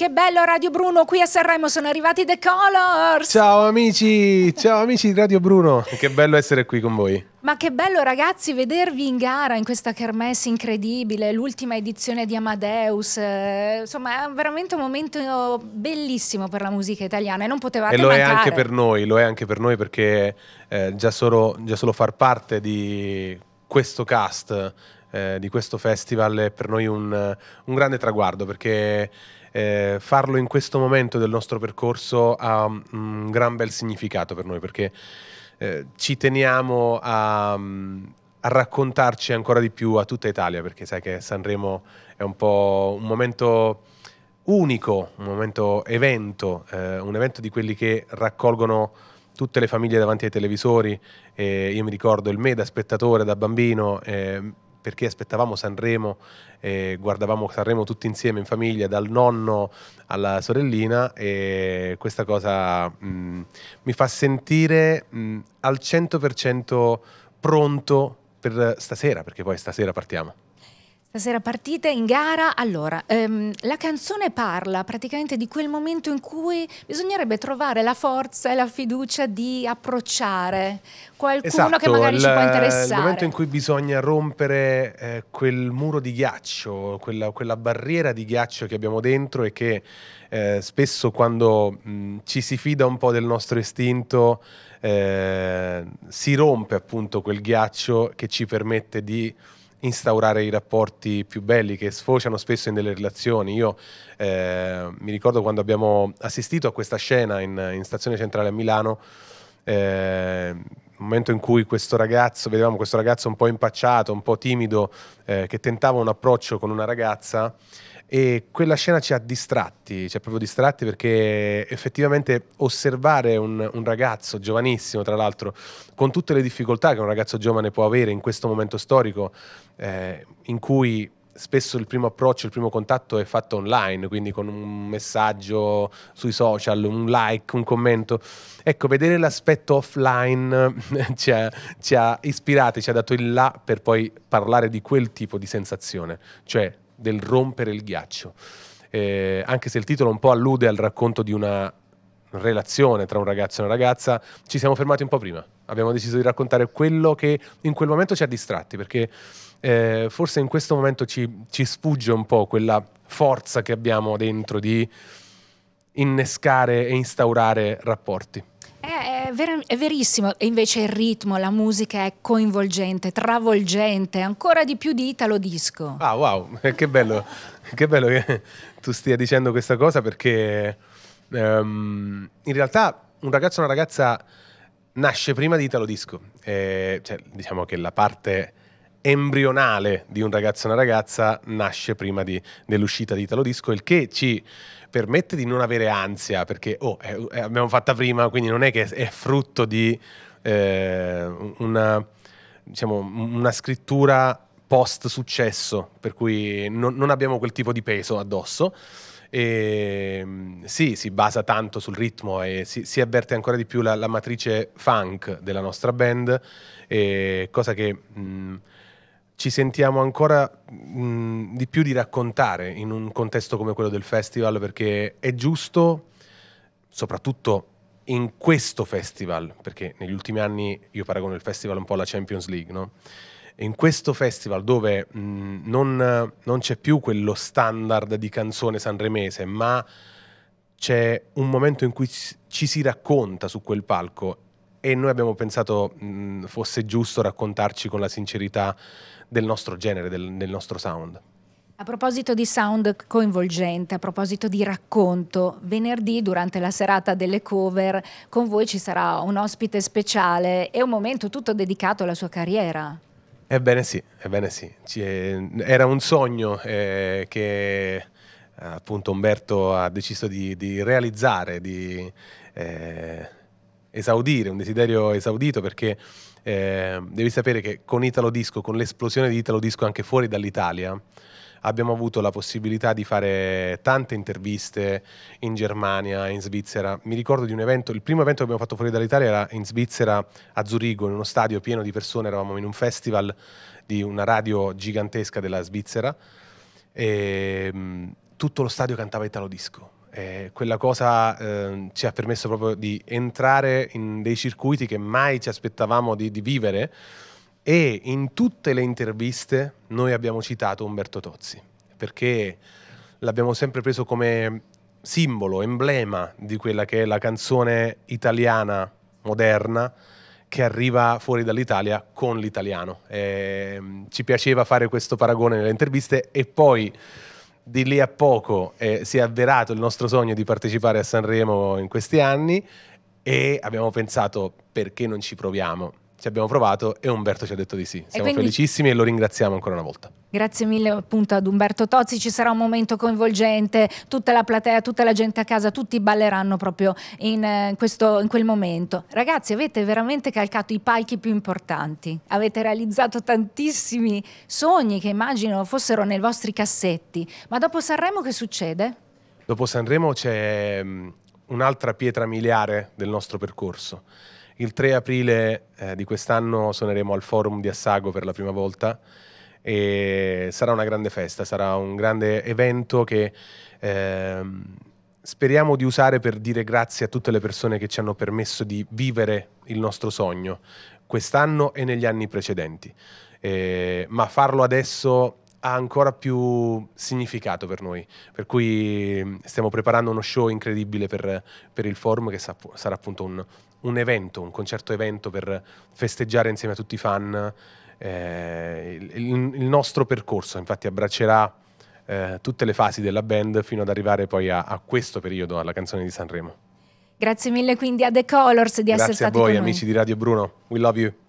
Che bello Radio Bruno, qui a Sanremo sono arrivati The Colors! Ciao amici, ciao amici di Radio Bruno, che bello essere qui con voi. Ma che bello ragazzi vedervi in gara in questa kermesse incredibile, l'ultima edizione di Amadeus, eh, insomma è veramente un momento bellissimo per la musica italiana e non potevate e lo mancare. è anche per noi, lo è anche per noi perché eh, già, solo, già solo far parte di questo cast eh, di questo festival è per noi un, un grande traguardo perché eh, farlo in questo momento del nostro percorso ha mm, un gran bel significato per noi perché eh, ci teniamo a, mm, a, raccontarci ancora di più a tutta Italia perché sai che Sanremo è un po' un momento unico, un momento evento, eh, un evento di quelli che raccolgono tutte le famiglie davanti ai televisori. io mi ricordo il me da spettatore, da bambino eh, perché aspettavamo Sanremo, eh, guardavamo Sanremo tutti insieme in famiglia, dal nonno alla sorellina e questa cosa mh, mm, mi fa sentire mh, mm, al 100% pronto per stasera, perché poi stasera partiamo. Stasera partite in gara, allora, ehm, la canzone parla praticamente di quel momento in cui bisognerebbe trovare la forza e la fiducia di approcciare qualcuno esatto, che magari il, ci può interessare. Il momento in cui bisogna rompere eh, quel muro di ghiaccio, quella, quella, barriera di ghiaccio che abbiamo dentro e che eh, spesso quando mh, ci si fida un po' del nostro istinto eh, si rompe appunto quel ghiaccio che ci permette di instaurare i rapporti più belli che sfociano spesso in delle relazioni. Io eh, mi ricordo quando abbiamo assistito a questa scena in, in stazione centrale a Milano, eh, un momento in cui questo ragazzo, vedevamo questo ragazzo un po' impacciato, un po' timido, eh, che tentava un approccio con una ragazza e quella scena ci ha distratti, ci ha proprio distratti perché effettivamente osservare un, un, ragazzo giovanissimo, tra l'altro, con tutte le difficoltà che un ragazzo giovane può avere in questo momento storico eh, in cui spesso il primo approccio, il primo contatto è fatto online, quindi con un messaggio sui social, un like, un commento. Ecco, vedere l'aspetto offline ci ha, ci ha ispirati, ci ha dato il là per poi parlare di quel tipo di sensazione, cioè del rompere il ghiaccio. Eh, anche se il titolo un po' allude al racconto di una relazione tra un ragazzo e una ragazza, ci siamo fermati un po' prima. Abbiamo deciso di raccontare quello che in quel momento ci ha distratti, perché eh, forse in questo momento ci, ci sfugge un po' quella forza che abbiamo dentro di innescare e instaurare rapporti. È, ver- è verissimo, e invece il ritmo, la musica è coinvolgente, travolgente, ancora di più di Italo Disco. Ah wow, che bello, che bello che tu stia dicendo questa cosa perché um, in realtà un ragazzo e una ragazza nasce prima di Italo Disco, eh, cioè, diciamo che la parte embrionale di un ragazzo e una ragazza nasce prima di, dell'uscita di Italo Disco, il che ci permette di non avere ansia, perché oh, è, è, abbiamo fatta prima, quindi non è che è frutto di eh, una, diciamo, una scrittura post successo, per cui non, non abbiamo quel tipo di peso addosso. E, ehm, sì, si basa tanto sul ritmo e si, si avverte ancora di più la, la, matrice funk della nostra band, e, eh, cosa che mh, mm, ci sentiamo ancora mh, di più di raccontare in un contesto come quello del festival perché è giusto, soprattutto in questo festival, perché negli ultimi anni io paragono il festival un po' alla Champions League, no? in questo festival dove mh, non, non c'è più quello standard di canzone sanremese, ma c'è un momento in cui ci si racconta su quel palco e noi abbiamo pensato mh, mm, fosse giusto raccontarci con la sincerità del nostro genere, del, del nostro sound. A proposito di sound coinvolgente, a proposito di racconto, venerdì durante la serata delle cover con voi ci sarà un ospite speciale e un momento tutto dedicato alla sua carriera. Ebbene sì, ebbene sì. era un sogno eh, che appunto Umberto ha deciso di, di realizzare, di... Eh, esaudire, un desiderio esaudito perché eh, devi sapere che con Italo Disco, con l'esplosione di Italo Disco anche fuori dall'Italia, abbiamo avuto la possibilità di fare tante interviste in Germania, in Svizzera. Mi ricordo di un evento, il primo evento che abbiamo fatto fuori dall'Italia era in Svizzera, a Zurigo, in uno stadio pieno di persone, eravamo in un festival di una radio gigantesca della Svizzera e ehm, mh, tutto lo stadio cantava Italo Disco eh, quella cosa eh, ci ha permesso proprio di entrare in dei circuiti che mai ci aspettavamo di, di vivere e in tutte le interviste noi abbiamo citato Umberto Tozzi perché l'abbiamo sempre preso come simbolo, emblema di quella che è la canzone italiana moderna che arriva fuori dall'Italia con l'italiano. Eh, ci piaceva fare questo paragone nelle interviste e poi di lì a poco eh, si è avverato il nostro sogno di partecipare a Sanremo in questi anni e abbiamo pensato perché non ci proviamo ci abbiamo provato e Umberto ci ha detto di sì. Siamo quindi... felicissimi e lo ringraziamo ancora una volta. Grazie mille appunto ad Umberto Tozzi, ci sarà un momento coinvolgente, tutta la platea, tutta la gente a casa, tutti balleranno proprio in, eh, questo, in quel momento. Ragazzi avete veramente calcato i palchi più importanti, avete realizzato tantissimi sogni che immagino fossero nei vostri cassetti, ma dopo Sanremo che succede? Dopo Sanremo c'è mm, un'altra pietra miliare del nostro percorso il 3 aprile eh, di quest'anno suoneremo al forum di Assago per la prima volta e sarà una grande festa, sarà un grande evento che eh, speriamo di usare per dire grazie a tutte le persone che ci hanno permesso di vivere il nostro sogno quest'anno e negli anni precedenti. Eh, ma farlo adesso ha ancora più significato per noi. Per cui mm, stiamo preparando uno show incredibile per, per il forum che sa, sarà appunto un, un evento, un concerto evento per festeggiare insieme a tutti i fan eh, il, il, nostro percorso, infatti abbraccerà eh, tutte le fasi della band fino ad arrivare poi a, a, questo periodo, alla canzone di Sanremo. Grazie mille quindi a The Colors di Grazie essere stati con noi. Grazie a voi amici di Radio Bruno, we love you.